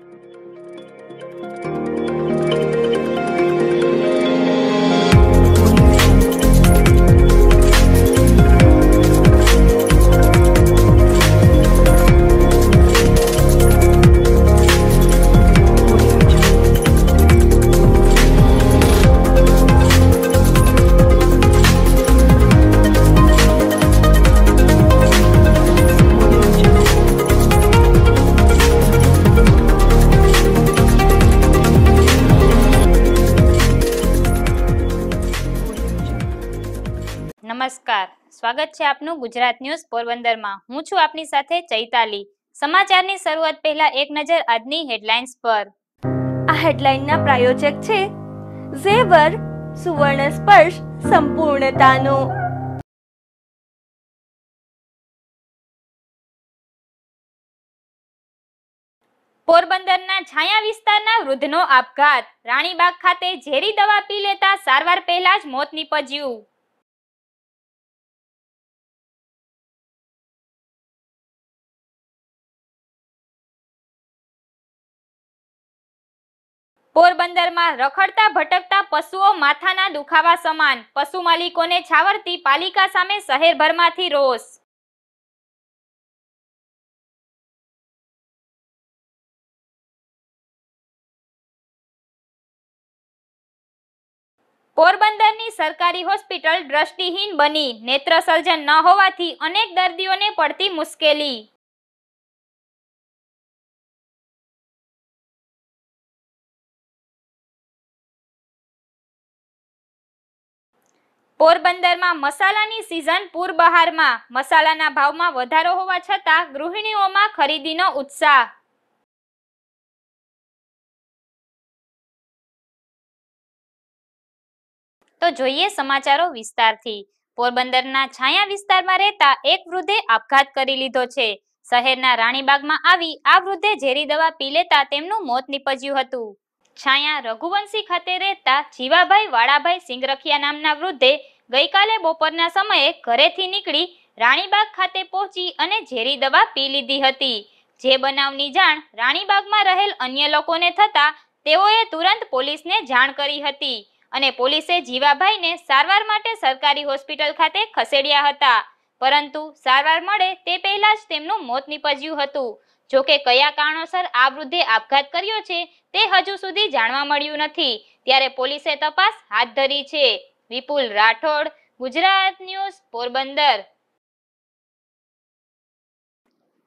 あ સ્વાગતનું Gujarat news પોરબંદરમાં હું છું આપની સાથે ચૈતાલી સમાચારની શરૂઆત પહેલા એક નજર આજની હેડલાઇન્સ પર આ હેડલાઇનના પ્રાયોજક છે ઝેવર સુવર્ણ સ્પર્શ સંપૂર્ણતાનો પોરબંદરના છાયા વિસ્તારના વૃદ્ધનો આપઘાત રાણીબાગ ખાતે ઝેરી દવા પી લેતા સારવાર પહેલા જ મોત નીપજ્યું પોરબંદરમાં રખડતા ભટકતા પશુઓ માથાના દુખાવા સમાન પશુ માલિકોને છાવરતી પાલિકા સામે શહેરભરમાંથી રોષ પોરબંદરની સરકારી હોસ્પિટલ દ્રષ્ટિહીન બની નેત્ર સર્જન ન હોવાથી અનેક દર્દીઓને પડતી મુશ્કેલી પોરબંદરમાં મસાલાની સિઝન પૂર બહારમાં મસાલાના ભાવમાં વધારો હોવા છતાં ગૃહિણીઓમાં ખરીદીનો ઉત્સાહ તો જોઈએ સમાચારો વિસ્તારથી પોરબંદરના છાયા વિસ્તારમાં રહેતા એક વૃદ્ધે આપઘાત કરી લીધો છે શહેરના રાણીબાગમાં આવી આ વૃદ્ધે ઝેરી દવા પી લેતા તેમનું મોત નીપજ્યું હતું છાયા રઘુવંશી ખાતે રહેતા જીવાભાઈ વાળાભાઈ સિંગરખિયા નામના વૃદ્ધે ગઈકાલે બપોરના સમયે ઘરેથી નીકળી રાણીબાગ ખાતે પહોંચી અને ઝેરી દવા પી લીધી હતી જે બનાવની જાણ રાણીબાગમાં રહેલ અન્ય લોકોને થતા તેઓએ તુરંત પોલીસને જાણ કરી હતી અને પોલીસે જીવાભાઈને સારવાર માટે સરકારી હોસ્પિટલ ખાતે ખસેડ્યા હતા પરંતુ સારવાર મળે તે પહેલા જ તેમનું મોત નીપજ્યું હતું જોકે કયા કારણોસર આ વૃદ્ધે આપઘાત કર્યો છે તે હજુ સુધી જાણવા મળ્યું નથી ત્યારે પોલીસે તપાસ હાથ ધરી છે વિપુલ રાઠોડ ગુજરાત ન્યૂઝ પોરબંદર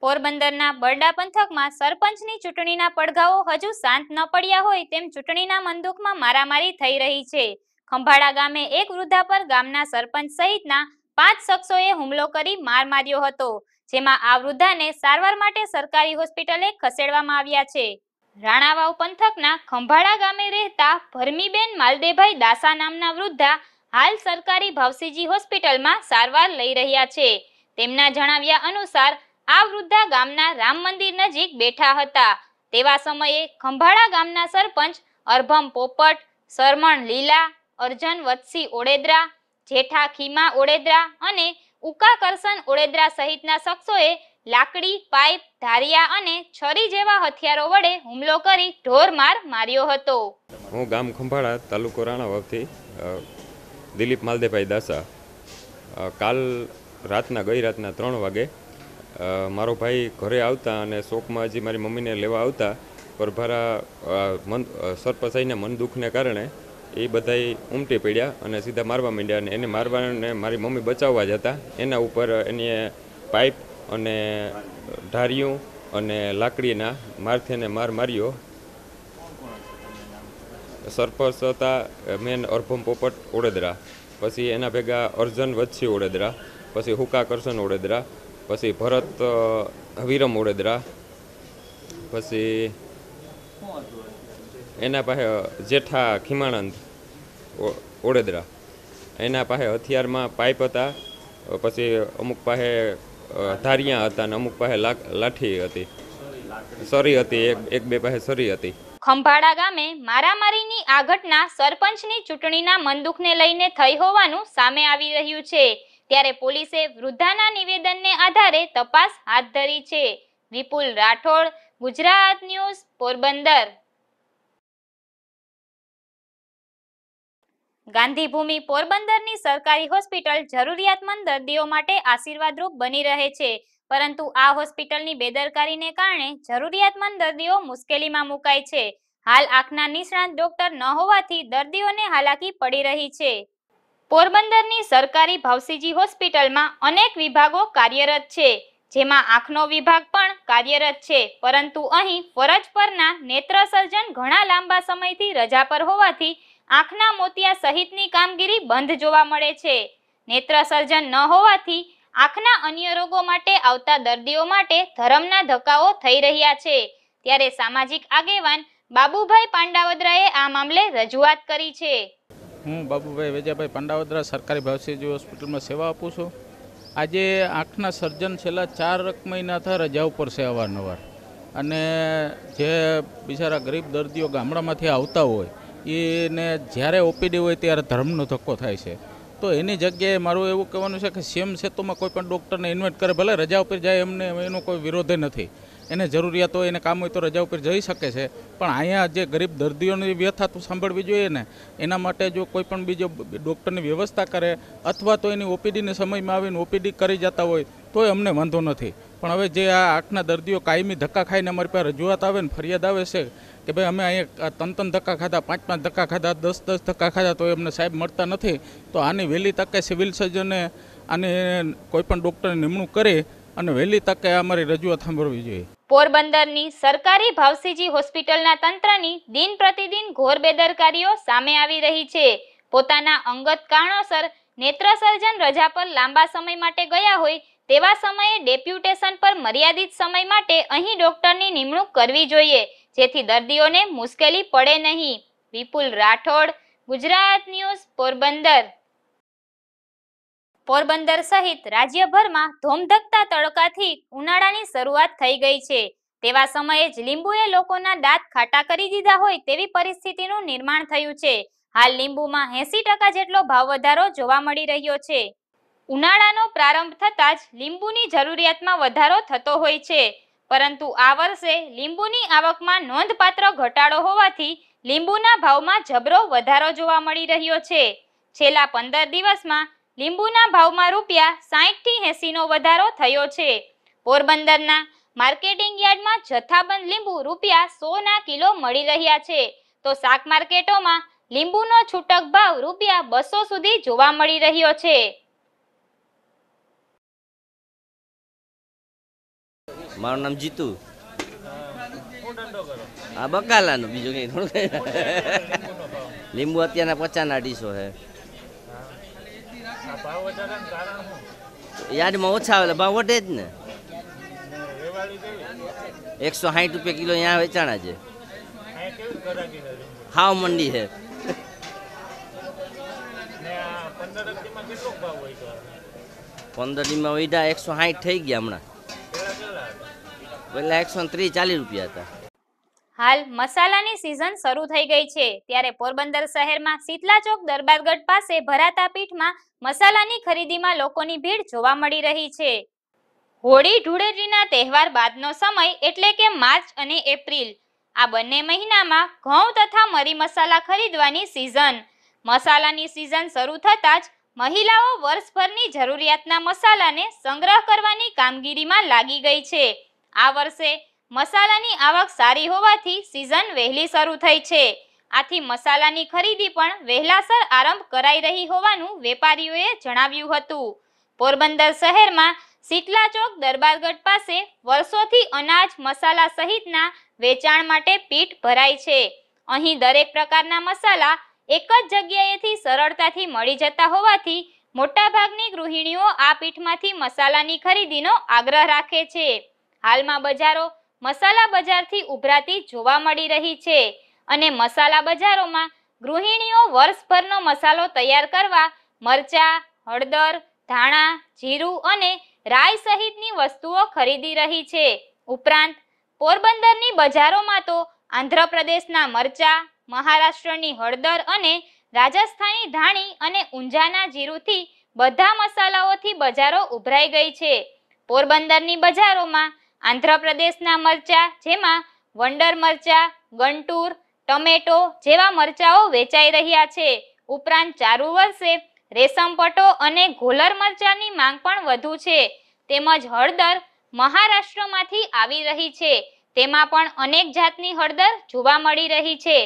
પોરબંદરના બરડા પંથકમાં સરપંચની ચૂંટણીના પડઘાઓ હજુ શાંત ન પડ્યા હોય તેમ ચૂંટણીના મંદુકમાં મારામારી થઈ રહી છે ખંભાળા ગામે એક વૃદ્ધા પર ગામના સરપંચ સહિતના પાંચ શખ્સોએ હુમલો કરી માર માર્યો હતો જેમાં આ વૃદ્ધાને સારવાર માટે સરકારી હોસ્પિટલે ખસેડવામાં આવ્યા છે રાણાવાવ પંથકના ખંભાળા ગામે રહેતા ભરમીબેન માલદેભાઈ દાસા નામના વૃદ્ધા હાલ સરકારી ભાવસીજી હોસ્પિટલમાં સારવાર લઈ રહ્યા છે તેમના જણાવ્યા અનુસાર આ વૃદ્ધા ગામના રામ મંદિર નજીક બેઠા હતા તેવા સમયે ખંભાળા ગામના સરપંચ અર્ભમ પોપટ સરમણ લીલા અર્જન વત્સી ઓડેદરા જેઠા ખીમા ઓડેદરા અને ઉકા કરસન ઓડેદરા સહિતના શખ્સોએ લાકડી પાઇપ ધારિયા અને છરી જેવા હથિયારો વડે હુમલો કરી ઢોરમાર માર્યો હતો હું ગામ ખંભાળા તાલુકો રાણાવાવથી દિલીપ માલદેભાઈ દાસા કાલ રાતના ગઈ રાતના ત્રણ વાગે મારો ભાઈ ઘરે આવતા અને શોકમાં હજી મારી મમ્મીને લેવા આવતા પરભારા મન સરપસાઈને મન દુઃખને કારણે એ બધાય ઉમટી પડ્યા અને સીધા મારવા માંડ્યા અને એને મારવાને મારી મમ્મી બચાવવા જ હતા એના ઉપર એની પાઇપ અને ઢારિયું અને લાકડીના મારથી એને માર માર્યો સરપંચ હતા મેન અર્ભમ પોપટ ઓડેદરા પછી એના ભેગા અર્જન વચ્છી ઓડેદરા પછી હુકાકર્ષણ ઓડેદરા પછી ભરત વિરમ ઓડેદરા પછી એના પાસે જેઠા ખીમાણંદ ઓડેદરા એના પાસે હથિયારમાં પાઇપ હતા પછી અમુક પાસે ધારિયા હતા ને અમુક પાસે લાઠી હતી સરી હતી એક એક બે પાસે સરી હતી ખંભાળા ગામે મારામારીની આ ઘટના સરપંચની ચૂંટણીના મનદુખને લઈને થઈ હોવાનું સામે આવી રહ્યું છે ત્યારે પોલીસે વૃદ્ધાના નિવેદનને આધારે તપાસ હાથ ધરી છે વિપુલ રાઠોડ ગુજરાત ન્યૂઝ પોરબંદર ગાંધીભૂમિ પોરબંદરની સરકારી હોસ્પિટલ જરૂરિયાતમંદ દર્દીઓ માટે આશીર્વાદરૂપ બની રહે છે પરંતુ આ હોસ્પિટલની બેદરકારીને કારણે જરૂરિયાતમંદ દર્દીઓ મુશ્કેલીમાં મુકાય છે હાલ આંખના નિષ્ણાત ડોક્ટર ન હોવાથી દર્દીઓને હાલાકી પડી રહી છે પોરબંદરની સરકારી ભાવસીજી હોસ્પિટલમાં અનેક વિભાગો કાર્યરત છે જેમાં આંખનો વિભાગ પણ કાર્યરત છે પરંતુ અહીં ફરજ પરના નેત્ર સર્જન ઘણા લાંબા સમયથી રજા પર હોવાથી આંખના મોતિયા સહિતની કામગીરી બંધ જોવા મળે છે નેત્ર સર્જન ન હોવાથી આંખના અન્ય રોગો માટે આવતા દર્દીઓ માટે ધર્મના ધક્કાઓ થઈ રહ્યા છે ત્યારે સામાજિક આગેવાન બાબુભાઈ પાંડાવદરાએ આ મામલે રજૂઆત કરી છે હું બાબુભાઈ વેજાભાઈ પાંડાવદરા સરકારી ભાવસીજી હોસ્પિટલમાં સેવા આપું છું આજે આંખના સર્જન છેલ્લા ચાર મહિનાથી રજા ઉપર છે અવારનવાર અને જે બિચારા ગરીબ દર્દીઓ ગામડામાંથી આવતા હોય એને જ્યારે ઓપીડી હોય ત્યારે ધર્મનો ધક્કો થાય છે તો એની જગ્યાએ મારું એવું કહેવાનું છે કે સીએમ સેતુમાં કોઈ પણ ડૉક્ટરને ઇન્વાઇટ કરે ભલે રજા ઉપર જાય એમને એનો કોઈ વિરોધ નથી એને જરૂરિયાતો એને કામ હોય તો રજા ઉપર જઈ શકે છે પણ અહીંયા જે ગરીબ દર્દીઓની વ્યથા તો સાંભળવી જોઈએ ને એના માટે જો કોઈ પણ બીજો ડૉક્ટરની વ્યવસ્થા કરે અથવા તો એની ઓપીડીને સમયમાં આવીને ઓપીડી કરી જતા હોય તોય અમને વાંધો નથી પણ હવે જે આ આંખના દર્દીઓ કાયમી ધક્કા ખાઈને અમારી પાસે રજૂઆત આવે ને ફરિયાદ આવે છે કે ભાઈ અમે અહીંયા ત્રણ ત્રણ ધક્કા ખાધા પાંચ પાંચ ધક્કા ખાધા દસ દસ ધક્કા ખાધા તો એમને સાહેબ મળતા નથી તો આની વહેલી તકે સિવિલ સર્જને અને કોઈપણ ડૉક્ટરની નિમણૂક કરે અને વહેલી તકે અમારી રજૂઆત સાંભળવી જોઈએ પોરબંદરની સરકારી ભાવસીજી હોસ્પિટલના તંત્રની દિન પ્રતિદિન ઘોર બેદરકારીઓ સામે આવી રહી છે પોતાના અંગત કારણોસર નેત્ર સર્જન રજા પર લાંબા સમય માટે ગયા હોય તેવા સમયે ડેપ્યુટેશન પર મર્યાદિત સમય માટે અહીં ડોક્ટરની નિમણૂક કરવી જોઈએ જેથી દર્દીઓને મુશ્કેલી પડે નહીં વિપુલ રાઠોડ ગુજરાત ન્યૂઝ પોરબંદર પોરબંદર સહિત રાજ્યભરમાં ધોમધકતા તડકાથી ઉનાળાની શરૂઆત થઈ ગઈ છે તેવા સમયે જ લીંબુએ લોકોના દાંત ખાટા કરી દીધા હોય તેવી પરિસ્થિતિનું નિર્માણ થયું છે હાલ લીંબુમાં એસી ટકા જેટલો ભાવ વધારો જોવા મળી રહ્યો છે ઉનાળાનો પ્રારંભ થતાં જ લીંબુની જરૂરિયાતમાં વધારો થતો હોય છે પરંતુ આ વર્ષે લીંબુની આવકમાં નોંધપાત્ર ઘટાડો હોવાથી લીંબુના ભાવમાં જબરો વધારો જોવા મળી રહ્યો છે છેલ્લા પંદર દિવસમાં લીંબુના ભાવમાં રૂપિયા સાહીઠથી એંસીનો વધારો થયો છે પોરબંદરના માર્કેટિંગ યાર્ડમાં જથ્થાબંધ લીંબુ રૂપિયા સોના કિલો મળી રહ્યા છે તો શાક માર્કેટોમાં લીંબુનો છૂટક ભાવ રૂપિયા બસો સુધી જોવા મળી રહ્યો છે મારું નામ જીતુ આ બકાલાનું બીજું કંઈ થોડું લીંબુ અત્યારના પચાસ ના અઢીસો છે યાર્ડમાં ઓછા આવે ભાવ વધે જ ને એકસો સાઠ રૂપિયા કિલો અહીંયા વેચાણા છે હાવ મંડી છે પંદર દીમાં વૈડા એકસો સાઠ થઈ ગયા હમણાં પહેલાં એકસો ચાલીસ રૂપિયા હતા હાલ મસાલાની સિઝન શરૂ થઈ ગઈ છે ત્યારે પોરબંદર શહેરમાં શીતલા ચોક દરબારગઢ પાસે ભરાતા પીઠમાં મસાલાની ખરીદીમાં લોકોની ભીડ જોવા મળી રહી છે હોળી ધૂળેટીના તહેવાર બાદનો સમય એટલે કે માર્ચ અને એપ્રિલ આ બંને મહિનામાં ઘઉં તથા મરી મસાલા ખરીદવાની સિઝન મસાલાની સિઝન શરૂ થતાં જ મહિલાઓ વર્ષભરની જરૂરિયાતના મસાલાને સંગ્રહ કરવાની કામગીરીમાં લાગી ગઈ છે આ વર્ષે મસાલાની આવક સારી હોવાથી સિઝન વહેલી શરૂ થઈ છે આથી મસાલાની ખરીદી પણ વહેલાસર આરંભ કરાઈ રહી હોવાનું વેપારીઓએ જણાવ્યું હતું પોરબંદર શહેરમાં શીતલા ચોક દરબારગઢ પાસે વર્ષોથી અનાજ મસાલા સહિતના વેચાણ માટે પીઠ ભરાય છે અહીં દરેક પ્રકારના મસાલા એક જ જગ્યાએથી સરળતાથી મળી જતા હોવાથી મોટાભાગની ગૃહિણીઓ આ પીઠમાંથી મસાલાની ખરીદીનો આગ્રહ રાખે છે હાલમાં બજારો મસાલા બજારથી ઉભરાતી જોવા મળી રહી છે અને મસાલા બજારોમાં ગૃહિણીઓ વર્ષભરનો મસાલો તૈયાર કરવા મરચા હળદર ધાણા જીરું અને રાય સહિતની વસ્તુઓ ખરીદી રહી છે ઉપરાંત પોરબંદરની બજારોમાં તો આંધ્રપ્રદેશના મરચા મહારાષ્ટ્રની હળદર અને રાજસ્થાની ધાણી અને ઊંઝાના જીરુંથી બધા મસાલાઓથી બજારો ઉભરાઈ ગઈ છે પોરબંદરની બજારોમાં આંધ્રપ્રદેશના મરચા જેમાં વંડર મરચા ગંટુર ટમેટો જેવા મરચાઓ વેચાઈ રહ્યા છે ઉપરાંત ચારુ વર્ષે રેશમપટો અને ઘોલર મરચાની માંગ પણ વધુ છે તેમજ હળદર મહારાષ્ટ્રમાંથી આવી રહી છે તેમાં પણ અનેક જાતની હળદર જોવા મળી રહી છે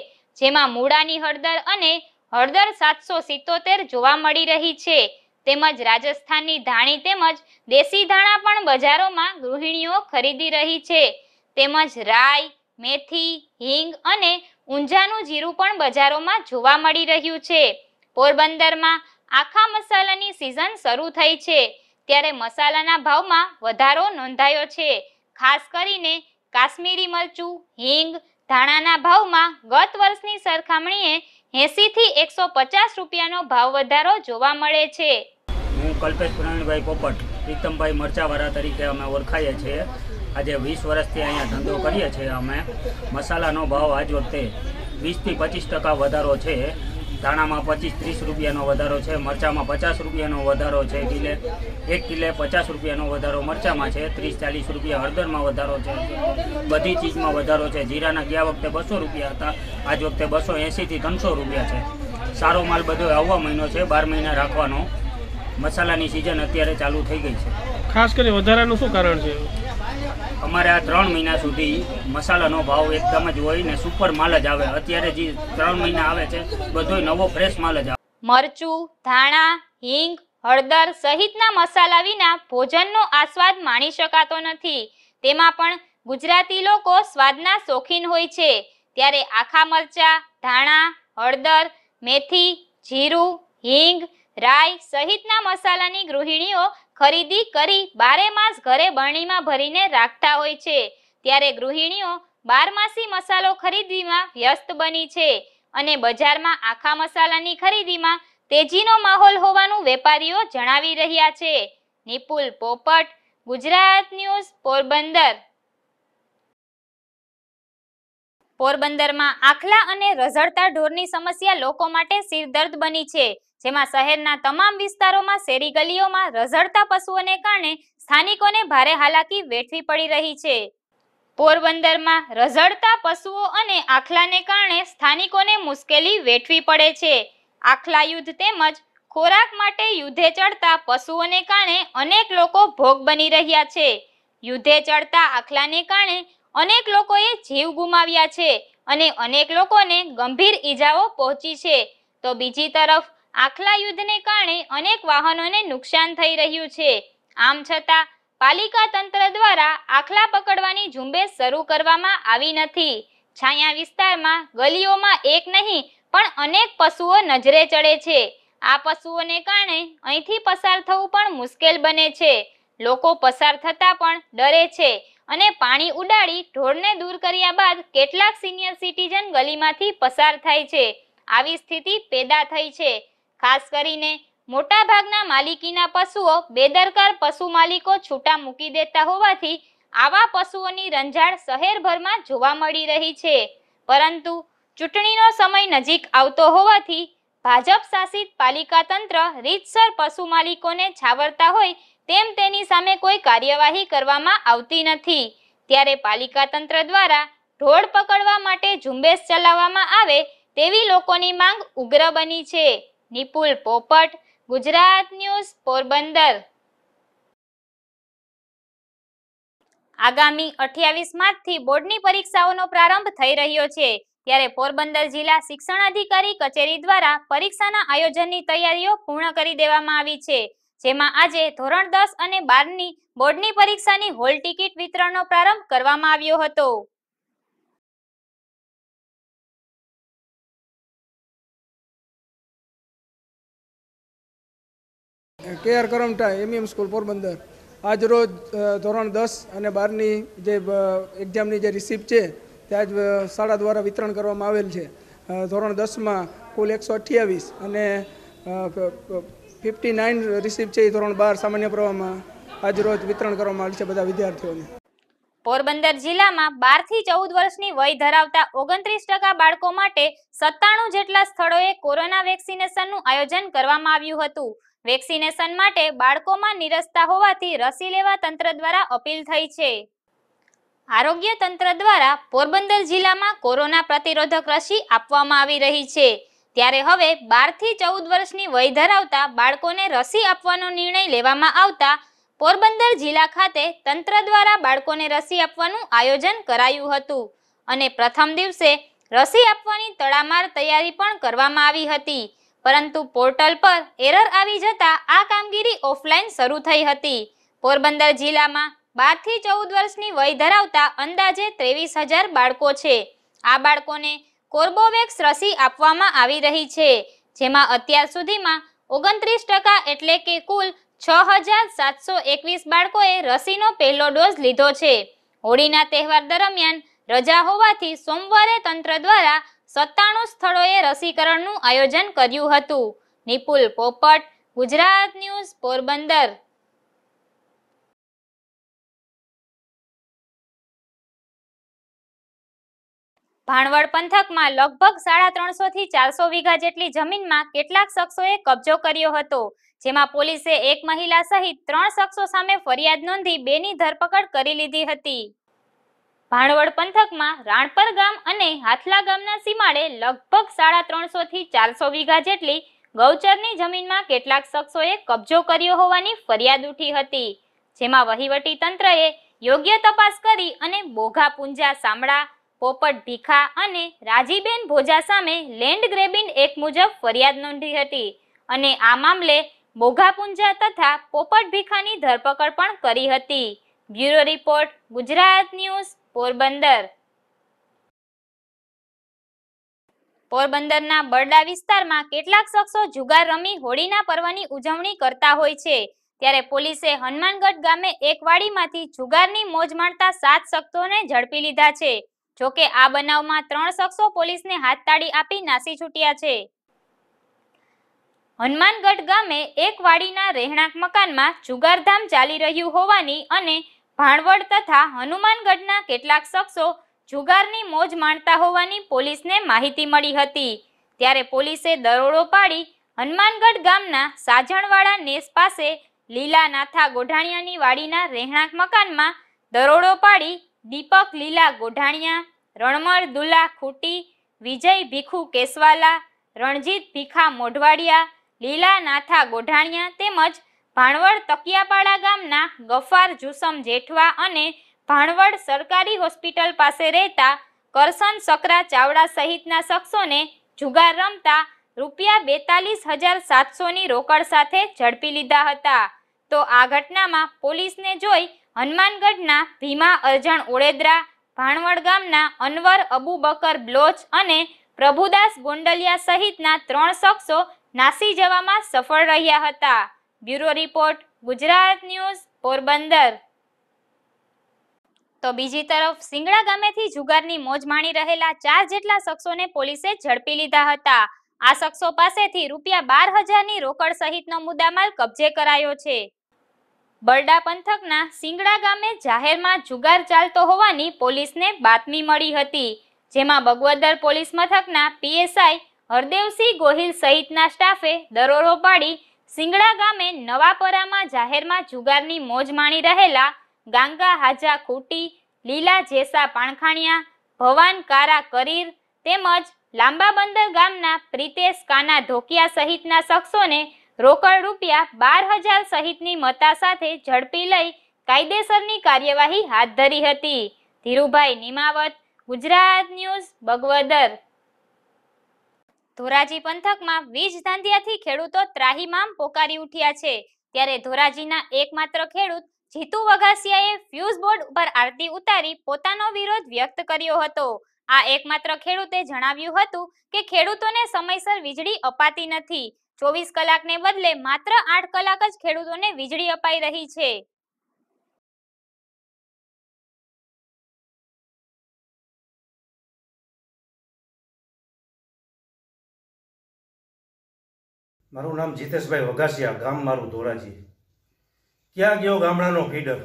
જેમાં મૂળાની હળદર અને હળદર સાતસો સિત્તોતેર જોવા મળી રહી છે તેમજ રાજસ્થાનની ધાણી તેમજ દેશી ધાણા પણ બજારોમાં ગૃહિણીઓ ખરીદી રહી છે તેમજ રાઈ મેથી હિંગ અને ઊંઝાનું જીરું પણ બજારોમાં જોવા મળી રહ્યું છે પોરબંદરમાં આખા મસાલાની સિઝન શરૂ થઈ છે ત્યારે મસાલાના ભાવમાં વધારો નોંધાયો છે ખાસ કરીને કાશ્મીરી મરચું હિંગ ધાણાના ભાવમાં ગત વર્ષની સરખામણીએ એંસીથી એકસો પચાસ રૂપિયાનો ભાવ વધારો જોવા મળે છે હું કલ્પેશ પ્રવીણભાઈ પોપટ પ્રીતમભાઈ મરચાવાળા તરીકે અમે ઓળખાઈએ છીએ આજે વીસ વર્ષથી અહીંયા ધંધો કરીએ છીએ અમે મસાલાનો ભાવ આજ વખતે વીસથી પચીસ ટકા વધારો છે ધાણામાં પચીસ ત્રીસ રૂપિયાનો વધારો છે મરચામાં પચાસ રૂપિયાનો વધારો છે કિલે એક કિલે પચાસ રૂપિયાનો વધારો મરચામાં છે ત્રીસ ચાલીસ રૂપિયા હળદરમાં વધારો છે બધી ચીજમાં વધારો છે જીરાના ગયા વખતે બસો રૂપિયા હતા આજ વખતે બસો એંસીથી ત્રણસો રૂપિયા છે સારો માલ બધો આવવા મહિનો છે બાર મહિના રાખવાનો મસાલાની સિઝન અત્યારે ચાલુ થઈ ગઈ છે ખાસ કરી વધારાનું શું કારણ છે અમારે આ ત્રણ મહિના સુધી મસાલાનો ભાવ એકદમ જ હોય ને સુપર માલ જ આવે અત્યારે જે ત્રણ મહિના આવે છે બધો નવો ફ્રેશ માલ જ આવે મરચું ધાણા હિંગ હળદર સહિતના મસાલા વિના ભોજનનો આસ્વાદ માણી શકાતો નથી તેમાં પણ ગુજરાતી લોકો સ્વાદના શોખીન હોય છે ત્યારે આખા મરચા ધાણા હળદર મેથી જીરું હિંગ રાય સહિતના મસાલાની ગૃહિણીઓ ખરીદી કરી બારે માસ ઘરે બરણીમાં ભરીને રાખતા હોય છે ત્યારે ગૃહિણીઓ બારમાસી મસાલો ખરીદીમાં વ્યસ્ત બની છે અને બજારમાં આખા મસાલાની ખરીદીમાં તેજીનો માહોલ હોવાનું વેપારીઓ જણાવી રહ્યા છે નિપુલ પોપટ ગુજરાત ન્યૂઝ પોરબંદર પોરબંદરમાં આખલા અને રઝળતા ઢોરની સમસ્યા લોકો માટે સિરદર્દ બની છે જેમાં શહેરના તમામ વિસ્તારોમાં શેરી ગલીઓમાં રઝળતા પશુઓને કારણે સ્થાનિકોને ભારે હાલાકી વેઠવી પડી રહી છે પોરબંદરમાં રઝળતા પશુઓ અને આખલાને કારણે સ્થાનિકોને મુશ્કેલી વેઠવી પડે છે આખલા યુદ્ધ તેમજ ખોરાક માટે યુદ્ધે ચડતા પશુઓને કારણે અનેક લોકો ભોગ બની રહ્યા છે યુદ્ધે ચડતા આખલાને કારણે અનેક લોકોએ જીવ ગુમાવ્યા છે અને અનેક લોકોને ગંભીર ઈજાઓ પહોંચી છે તો બીજી તરફ આખલા યુદ્ધને કારણે અનેક વાહનોને નુકસાન થઈ રહ્યું છે આમ છતાં પાલિકા તંત્ર દ્વારા આખલા પકડવાની ઝુંબેશ શરૂ કરવામાં આવી નથી છાયા વિસ્તારમાં ગલીઓમાં એક નહીં પણ અનેક પશુઓ નજરે ચડે છે આ પશુઓને કારણે અહીંથી પસાર થવું પણ મુશ્કેલ બને છે લોકો પસાર થતા પણ ડરે છે અને પાણી ઉડાડી ઢોરને દૂર કર્યા બાદ કેટલાક સિનિયર સિટીઝન ગલીમાંથી પસાર થાય છે આવી સ્થિતિ પેદા થઈ છે ખાસ કરીને મોટાભાગના માલિકીના પશુઓ બેદરકાર પશુ માલિકો છૂટા મૂકી દેતા હોવાથી આવા પશુઓની રંજાડ શહેરભરમાં જોવા મળી રહી છે પરંતુ ચૂંટણીનો સમય નજીક આવતો હોવાથી ભાજપ શાસિત પાલિકા તંત્ર રીતસર પશુ માલિકોને છાવરતા હોય તેમ તેની સામે કોઈ કાર્યવાહી કરવામાં આવતી નથી ત્યારે પાલિકા તંત્ર દ્વારા ઢોળ પકડવા માટે ઝુંબેશ ચલાવવામાં આવે તેવી લોકોની માંગ ઉગ્ર બની છે નિપુલ પોપટ ગુજરાત ન્યૂઝ પોરબંદર આગામી અઠ્યાવીસ માર્ચથી બોર્ડની પરીક્ષાઓનો પ્રારંભ થઈ રહ્યો છે ત્યારે પોરબંદર જિલ્લા શિક્ષણ અધિકારી કચેરી દ્વારા પરીક્ષાના આયોજનની તૈયારીઓ પૂર્ણ કરી દેવામાં આવી છે જેમાં આજે ધોરણ દસ અને બારની બોર્ડની પરીક્ષાની હોલ ટિકિટ વિતરણનો પ્રારંભ કરવામાં આવ્યો હતો કે R Karmata MM school Porbandar આજ ધોરણ દસ અને બારની જે એક્ઝામની જે રિસિપ્ટ છે તે આજ શાળા દ્વારા વિતરણ કરવામાં આવેલ છે ધોરણ દસમાં કુલ એકસો અઠ્યાવીસ અને ફિફ્ટી નાઇન રિસિપ્ટ છે એ ધોરણ બાર સામાન્ય પ્રવાહમાં આજ વિતરણ કરવામાં આવેલ છે બધા વિદ્યાર્થીઓને પોરબંદર જિલ્લામાં બાર થી ચૌદ વર્ષની વય ધરાવતા ઓગણત્રીસ ટકા બાળકો માટે સત્તાણું જેટલા સ્થળોએ કોરોના વેક્સિનેશનનું આયોજન કરવામાં આવ્યું હતું વેક્સિનેશન માટે બાળકોમાં નિરસતા હોવાથી રસી લેવા તંત્ર દ્વારા અપીલ થઈ છે આરોગ્ય તંત્ર દ્વારા પોરબંદર જિલ્લામાં કોરોના પ્રતિરોધક રસી આપવામાં આવી રહી છે ત્યારે હવે બારથી ચૌદ વર્ષની વય ધરાવતા બાળકોને રસી આપવાનો નિર્ણય લેવામાં આવતા પોરબંદર જિલ્લા ખાતે તંત્ર દ્વારા બાળકોને રસી આપવાનું આયોજન કરાયું હતું અને પ્રથમ દિવસે રસી આપવાની તડામાર તૈયારી પણ કરવામાં આવી હતી પરંતુ પોર્ટલ પર એરર આવી જતા આ કામગીરી ઓફલાઈન શરૂ થઈ હતી પોરબંદર જિલ્લામાં બારથી ચૌદ વર્ષની વય ધરાવતા અંદાજે ત્રેવીસ હજાર બાળકો છે આ બાળકોને કોર્બોવેક્સ રસી આપવામાં આવી રહી છે જેમાં અત્યાર સુધીમાં ઓગણત્રીસ ટકા એટલે કે કુલ છ હજાર સાતસો એકવીસ બાળકોએ રસીનો પહેલો ડોઝ લીધો છે હોળીના તહેવાર દરમિયાન રજા હોવાથી સોમવારે તંત્ર દ્વારા સત્તાણું સ્થળોએ રસીકરણનું આયોજન કર્યું હતું નિપુલ પોપટ ગુજરાત ન્યૂઝ પોરબંદર ભાણવડ પંથકમાં લગભગ સાડા ત્રણસો થી ચારસો વીઘા જેટલી જમીનમાં કેટલાક શખ્સોએ કબજો કર્યો હતો જેમાં પોલીસે એક મહિલા સહિત ત્રણ શખ્સો સામે ફરિયાદ નોંધી બેની ધરપકડ કરી લીધી હતી ભાણવડ પંથકમાં રાણપર ગામ અને હાથલા ગામના સીમાડે લગભગ સાડા ત્રણસો થી ચારસો વીઘા જેટલી ગૌચરની જમીનમાં કેટલાક શખ્સોએ કબજો કર્યો હોવાની ફરિયાદ ઉઠી હતી જેમાં વહીવટી તંત્રએ યોગ્ય તપાસ કરી અને બોઘા પુંજા સામડા પોપટ ભીખા અને રાજીબેન ભોજા સામે લેન્ડ ગ્રેબિંગ એક મુજબ ફરિયાદ નોંધી હતી અને આ મામલે બોઘા પુંજા તથા પોપટ ભીખાની ધરપકડ પણ કરી હતી bureau report Gujarat news Porbandar પોરબંદરના બરડા વિસ્તારમાં કેટલાક શખ્સો જુગાર રમી હોળીના પર્વની ઉજવણી કરતા હોય છે ત્યારે પોલીસે હનુમાનગઢ ગામે એક વાડીમાંથી જુગારની મોજ માણતા સાત શખ્સોને ઝડપી લીધા છે જોકે આ બનાવમાં ત્રણ શખ્સો પોલીસને હાથ તાળી આપી નાસી છૂટ્યા છે હનુમાનગઢ ગામે એક વાડીના રહેણાંક મકાનમાં જુગારધામ ચાલી રહ્યું હોવાની અને ભાણવડ તથા હનુમાનગઢના કેટલાક શખ્સો જુગારની મોજ માણતા હોવાની પોલીસને માહિતી મળી હતી ત્યારે પોલીસે દરોડો પાડી હનુમાનગઢ ગામના સાજણવાળા નેસ પાસે લીલા નાથા ગોઢાણિયાની વાડીના રહેણાંક મકાનમાં દરોડો પાડી દીપક લીલા ગોઢાણિયા રણમળ દુલા ખૂટી વિજય ભીખુ કેસવાલા રણજીત ભીખા મોઢવાડિયા લીલા નાથા ગોઢાણિયા તેમજ ભાણવડ તકિયાપાડા ગામના ગફાર જુસમ જેઠવા અને ભાણવડ સરકારી હોસ્પિટલ પાસે રહેતા કરસન સકરા ચાવડા સહિતના શખ્સોને જુગાર રમતા રૂપિયા બેતાલીસ હજાર સાતસોની રોકડ સાથે ઝડપી લીધા હતા તો આ ઘટનામાં પોલીસને જોઈ હનુમાનગઢના ભીમા અરજણ ઓળેદરા ભાણવડ ગામના અનવર અબુ બકર બ્લોચ અને પ્રભુદાસ ગોંડલિયા સહિતના ત્રણ શખ્સો નાસી જવામાં સફળ રહ્યા હતા bureau report Gujarat news Porbandar તો બીજી તરફ સિંગડા ગામેથી જુગારની મોજ માણી રહેલા ચાર જેટલા શખ્સોને પોલીસે ઝડપી લીધા હતા આ શખ્સો પાસેથી રૂપિયા બાર હજારની રોકડ સહિતનો મુદ્દામાલ કબજે કરાયો છે બરડા પંથકના સિંગડા ગામે જાહેરમાં જુગાર ચાલતો હોવાની પોલીસને બાતમી મળી હતી જેમાં બગવદર પોલીસ મથકના પીએસઆઈ હરદેવસિંહ ગોહિલ સહિતના સ્ટાફે દરોડો પાડી સિંગડા ગામે નવાપરામાં જાહેરમાં જુગારની મોજ માણી રહેલા ગાંગા હાજા ખૂટી લીલા જેસા પાણખાણિયા ભવાન કારા કરીર તેમજ લાંબા બંદર ગામના પ્રિતેશ કાના ધોકિયા સહિતના શખ્સોને રોકડ રૂપિયા બાર હજાર સહિતની મતા સાથે ઝડપી લઈ કાયદેસરની કાર્યવાહી હાથ ધરી હતી ધીરુભાઈ નિમાવત ગુજરાત ન્યૂઝ બગવદર ધોરાજી પંથકમાં વીજ ધાંધિયાથી ખેડૂતો ત્રાહીમામ પોકારી ઉઠ્યા છે ત્યારે ધોરાજીના એકમાત્ર ખેડૂત જીતુ વઘાસિયાએ ફ્યુઝ બોર્ડ ઉપર આરતી ઉતારી પોતાનો વિરોધ વ્યક્ત કર્યો હતો આ એકમાત્ર ખેડૂતે જણાવ્યું હતું કે ખેડૂતોને સમયસર વીજળી અપાતી નથી ચોવીસ કલાકને બદલે માત્ર આઠ કલાક જ ખેડૂતોને વીજળી અપાઈ રહી છે મારું નામ જીતેશભાઈ વઘાસિયા ગામ મારું ધોરાજી ક્યાં ગયો ગામડાનો ફીડર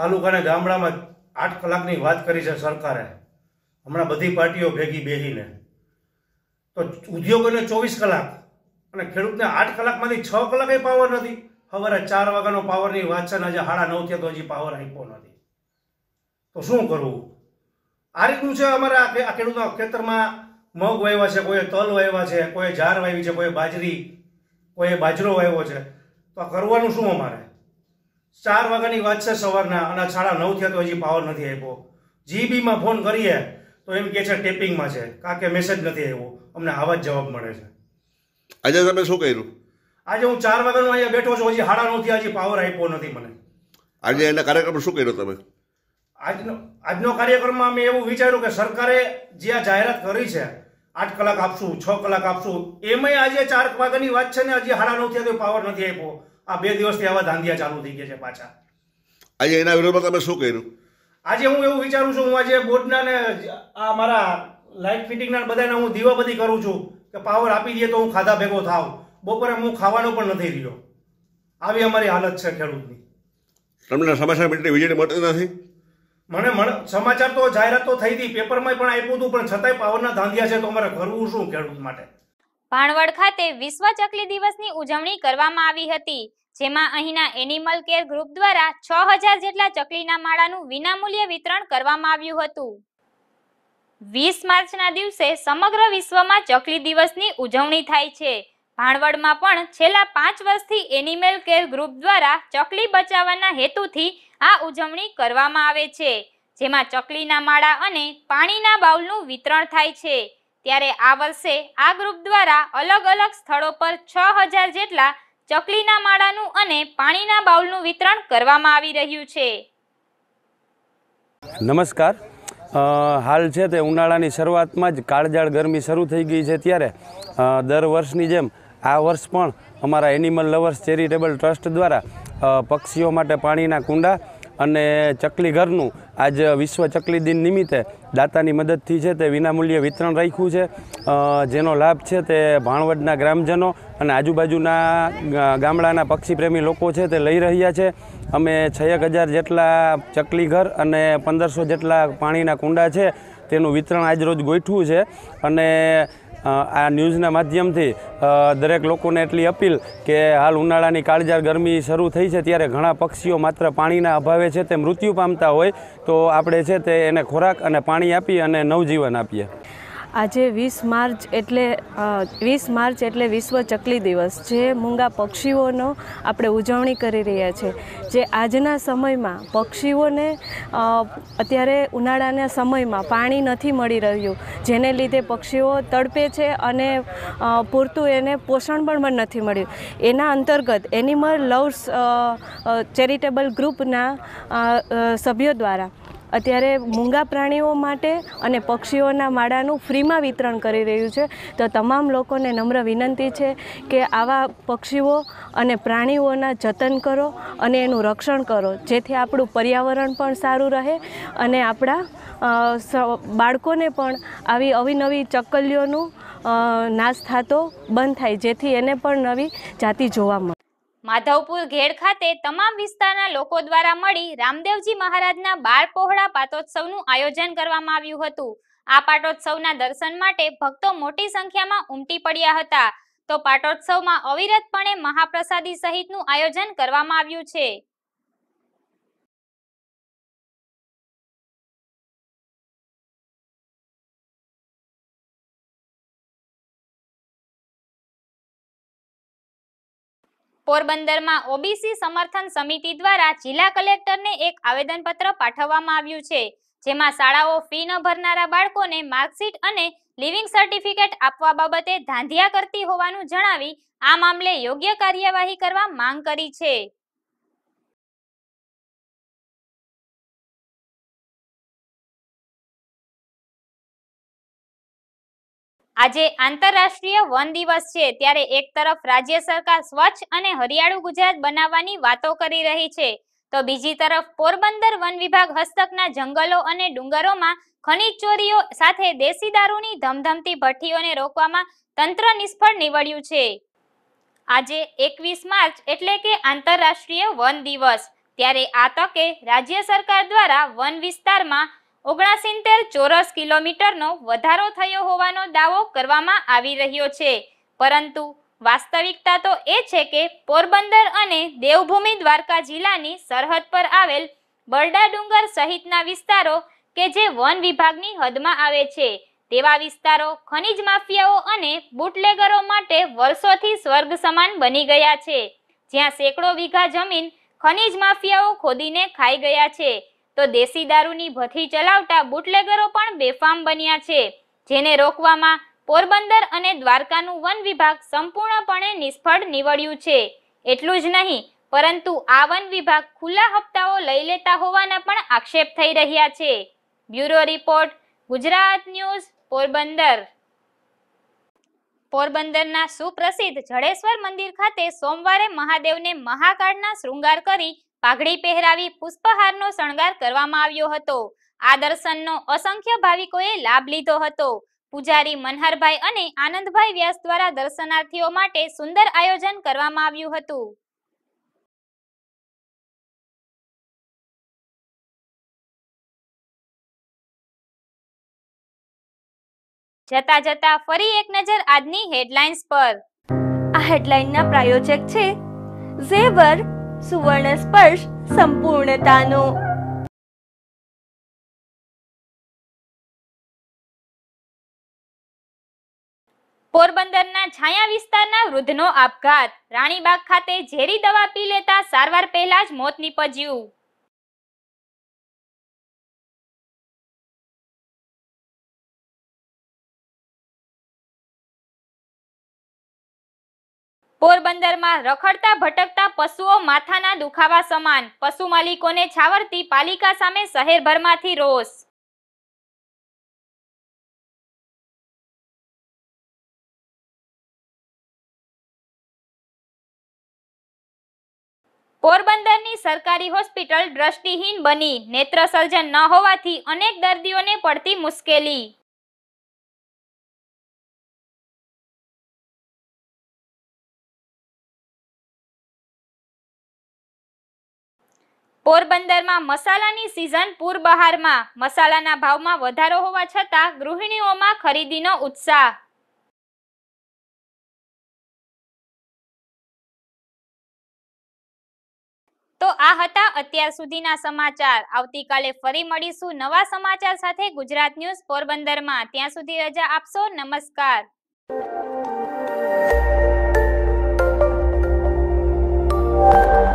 તાલુકાને ગામડામાં આઠ કલાકની વાત કરી છે સરકારે હમણાં બધી પાર્ટીઓ ભેગી બેહીને તો ઉદ્યોગોને ચોવીસ કલાક અને ખેડૂતને આઠ કલાકમાંથી છ કલાકે પાવર નથી સવારે ચાર વાગ્યાનો પાવરની વાત છે ને હજી હાડા નવ થયા તો હજી પાવર આપ્યો નથી તો શું કરવું આ રીતનું છે અમારા આ ખેડૂતના ખેતરમાં મગ વાવ્યા છે કોઈએ તલ વાવ્યા છે કોઈએ ઝાર વાવી છે કોઈ બાજરી કોઈએ બાજરો વાવ્યો છે તો આ કરવાનું શું અમારે ચાર વાગ્યાની વાત છે સવારના અને સાડા નવ થયા તો હજી પાવર નથી આવ્યો જીબીમાં ફોન કરીએ તો એમ કે છે ટેપિંગમાં છે કાં કે મેસેજ નથી આવ્યો અમને આવા જ જવાબ મળે છે આજે તમે શું કર્યું આજે હું ચાર વાગ્યાનો અહીંયા બેઠો છું હજી સાડા નવથી હજી પાવર આપ્યો નથી મને આજે એના કાર્યક્રમ શું કર્યો તમે આજનો આજનો કાર્યક્રમમાં અમે એવું વિચાર્યું કે સરકારે જે આ જાહેરાત કરી છે આઠ કલાક આપશું છ કલાક આપશું એમાંય આજે ચાર વાગ્યાની વાત છે ને હજી હાડા નથી થયા તો પાવર નથી આપ્યો આ બે દિવસથી આવા ધાંધિયા ચાલુ થઈ ગયા છે પાછા આજે એના વિરોધમાં તમે શું કર્યું આજે હું એવું વિચારું છું હું આજે બોર્ડના ને આ મારા લાઇટ ફિટિંગના બધાને હું દીવાબદી કરું છું કે પાવર આપી દઈએ તો હું ખાધા ભેગો થાવ બપોરે હું ખાવાનો પણ નથી રહ્યો આવી અમારી હાલત છે ખેડૂતની તમને સમસ્યા મિનિટની વીજળી મળતી નથી મને સમાચાર તો જાહેરાતો થઈ હતી પેપરમાં પણ આપ્યું હતું પણ છતાંય પાવરના ધાંધિયા છે તો અમારે કરવું શું ખેડૂત માટે પાણવડ ખાતે વિશ્વ ચકલી દિવસની ઉજવણી કરવામાં આવી હતી જેમાં અહીંના એનિમલ કેર ગ્રુપ દ્વારા છ હજાર જેટલા ચકલીના માળાનું વિનામૂલ્ય વિતરણ કરવામાં આવ્યું હતું વીસ માર્ચના દિવસે સમગ્ર વિશ્વમાં ચકલી દિવસની ઉજવણી થાય છે ભાણવડમાં પણ છેલ્લા પાંચ વર્ષથી એનિમલ કેર ગ્રુપ દ્વારા ચકલી બચાવવાના હેતુથી આ ઉજવણી કરવામાં આવે છે જેમાં ચકલીના માળા અને પાણીના બાઉલનું વિતરણ થાય છે ત્યારે આ વર્ષે આ ગ્રુપ દ્વારા અલગ અલગ સ્થળો પર છ હજાર જેટલા ચકલીના માળાનું અને પાણીના બાઉલનું વિતરણ કરવામાં આવી રહ્યું છે નમસ્કાર હાલ છે તે ઉનાળાની શરૂઆતમાં જ કાળજાળ ગરમી શરૂ થઈ ગઈ છે ત્યારે દર વર્ષની જેમ આ વર્ષ પણ અમારા એનિમલ લવર્સ ચેરિટેબલ ટ્રસ્ટ દ્વારા પક્ષીઓ માટે પાણીના કુંડા અને ચકલી ઘરનું આજ વિશ્વ ચકલી દિન નિમિત્તે દાતાની મદદથી છે તે વિનામૂલ્યે વિતરણ રાખ્યું છે જેનો લાભ છે તે ભાણવડના ગ્રામજનો અને આજુબાજુના ગામડાના પક્ષીપ્રેમી લોકો છે તે લઈ રહ્યા છે અમે છ એક હજાર જેટલા ચકલી ઘર અને પંદરસો જેટલા પાણીના કુંડા છે તેનું વિતરણ આજરોજ ગોઠવું છે અને આ ન્યૂઝના માધ્યમથી દરેક લોકોને એટલી અપીલ કે હાલ ઉનાળાની કાળજાર ગરમી શરૂ થઈ છે ત્યારે ઘણા પક્ષીઓ માત્ર પાણીના અભાવે છે તે મૃત્યુ પામતા હોય તો આપણે છે તે એને ખોરાક અને પાણી આપી અને નવજીવન આપીએ આજે વીસ માર્ચ એટલે વીસ માર્ચ એટલે વિશ્વ ચકલી દિવસ જે મૂંગા પક્ષીઓનો આપણે ઉજવણી કરી રહ્યા છે જે આજના સમયમાં પક્ષીઓને અત્યારે ઉનાળાના સમયમાં પાણી નથી મળી રહ્યું જેને લીધે પક્ષીઓ તડપે છે અને પૂરતું એને પોષણ પણ નથી મળ્યું એના અંતર્ગત એનિમલ લવ્સ ચેરિટેબલ ગ્રુપના સભ્યો દ્વારા અત્યારે મૂંગા પ્રાણીઓ માટે અને પક્ષીઓના માળાનું ફ્રીમાં વિતરણ કરી રહ્યું છે તો તમામ લોકોને નમ્ર વિનંતી છે કે આવા પક્ષીઓ અને પ્રાણીઓના જતન કરો અને એનું રક્ષણ કરો જેથી આપણું પર્યાવરણ પણ સારું રહે અને આપણા બાળકોને પણ આવી અવિનવી ચક્કલીઓનું નાશ થતો બંધ થાય જેથી એને પણ નવી જાતિ જોવા મળે માધવપુર ઘેડ ખાતે તમામ વિસ્તારના લોકો દ્વારા મળી રામદેવજી મહારાજના બાર પહોળા પાટોત્સવનું આયોજન કરવામાં આવ્યું હતું આ પાટોત્સવના દર્શન માટે ભક્તો મોટી સંખ્યામાં ઉમટી પડ્યા હતા તો પાટોત્સવમાં અવિરતપણે મહાપ્રસાદી સહિતનું આયોજન કરવામાં આવ્યું છે પોરબંદરમાં ઓબીસી સમર્થન સમિતિ દ્વારા જિલ્લા કલેક્ટરને એક આવેદનપત્ર પાઠવવામાં આવ્યું છે જેમાં શાળાઓ ફી ન ભરનારા બાળકોને માર્કશીટ અને લિવિંગ સર્ટિફિકેટ આપવા બાબતે ધાંધિયા કરતી હોવાનું જણાવી આ મામલે યોગ્ય કાર્યવાહી કરવા માંગ કરી છે આજે આંતરરાષ્ટ્રીય વન દિવસ છે ત્યારે એક તરફ રાજ્ય સરકાર સ્વચ્છ અને હરિયાળું ગુજરાત બનાવવાની વાતો કરી રહી છે તો બીજી તરફ પોરબંદર વન વિભાગ હસ્તકના જંગલો અને ડુંગરોમાં ખનિજ ચોરીઓ સાથે દેશી દારૂની ધમધમતી ભઠ્ઠીઓને રોકવામાં તંત્ર નિષ્ફળ નીવડ્યું છે આજે એકવીસ માર્ચ એટલે કે આંતરરાષ્ટ્રીય વન દિવસ ત્યારે આ તકે રાજ્ય સરકાર દ્વારા વન વિસ્તારમાં ઓગણસિત્તેર ચોરસ કિલોમીટરનો વધારો થયો હોવાનો દાવો કરવામાં આવી રહ્યો છે પરંતુ વાસ્તવિકતા તો એ છે કે પોરબંદર અને દેવભૂમિ દ્વારકા જિલ્લાની સરહદ પર આવેલ બરડા ડુંગર સહિતના વિસ્તારો કે જે વન વિભાગની હદમાં આવે છે તેવા વિસ્તારો ખનિજ માફિયાઓ અને બુટલેગરો માટે વર્ષોથી સ્વર્ગ સમાન બની ગયા છે જ્યાં સેંકડો વીઘા જમીન ખનિજ માફિયાઓ ખોદીને ખાઈ ગયા છે તો દેશી દારૂની ભથી ચલાવતા બુટલેગરો પણ બેફામ બન્યા છે જેને રોકવામાં પોરબંદર અને દ્વારકાનું વન વિભાગ સંપૂર્ણપણે નિષ્ફળ નીવડ્યું છે એટલું જ નહીં પરંતુ આ વન વિભાગ ખુલ્લા હપ્તાઓ લઈ લેતા હોવાના પણ આક્ષેપ થઈ રહ્યા છે bureau report Gujarat news Porbandar પોરબંદરના સુપ્રસિદ્ધ જડેશ્વર મંદિર ખાતે સોમવારે મહાદેવને મહાકાળના શૃંગાર કરી પાઘડી પહેરાવી પુષ્પહારનો શણગાર કરવામાં આવ્યો હતો આ દર્શનનો અસંખ્ય ભાવિકોએ લાભ લીધો હતો પૂજારી મનહરભાઈ અને આનંદભાઈ વ્યાસ દ્વારા દર્શનાર્થીઓ માટે સુંદર આયોજન કરવામાં આવ્યું હતું જતા જતા ફરી એક નજર આજની હેડલાઇન્સ પર આ હેડલાઇનના પ્રાયોજક છે ઝેવર સુવર્ણ સ્પર્શ સંપૂર્ણતાનો પોરબંદરના છાયા વિસ્તારના વૃદ્ધનો આપઘાત રાણીબાગ ખાતે ઝેરી દવા પી લેતા સારવાર પહેલા જ મોત નીપજ્યું પોરબંદરમાં રખડતા ભટકતા પશુઓ માથાના દુખાવા સમાન પશુ માલિકોને છાવરતી પાલિકા સામે શહેરભરમાંથી રોષ પોરબંદરની સરકારી હોસ્પિટલ દ્રષ્ટિહીન બની નેત્ર સર્જન ન હોવાથી અનેક દર્દીઓને પડતી મુશ્કેલી પોરબંદરમાં મસાલાની સિઝન પૂર બહારમાં મસાલાના ભાવમાં વધારો હોવા છતાં ગૃહિણીઓમાં ખરીદીનો ઉત્સાહ તો આ હતા અત્યાર સુધીના સમાચાર આવતીકાલે ફરી મળીશું નવા સમાચાર સાથે ગુજરાત ન્યૂઝ પોરબંદરમાં ત્યાં સુધી રજા આપશો નમસ્કાર thank you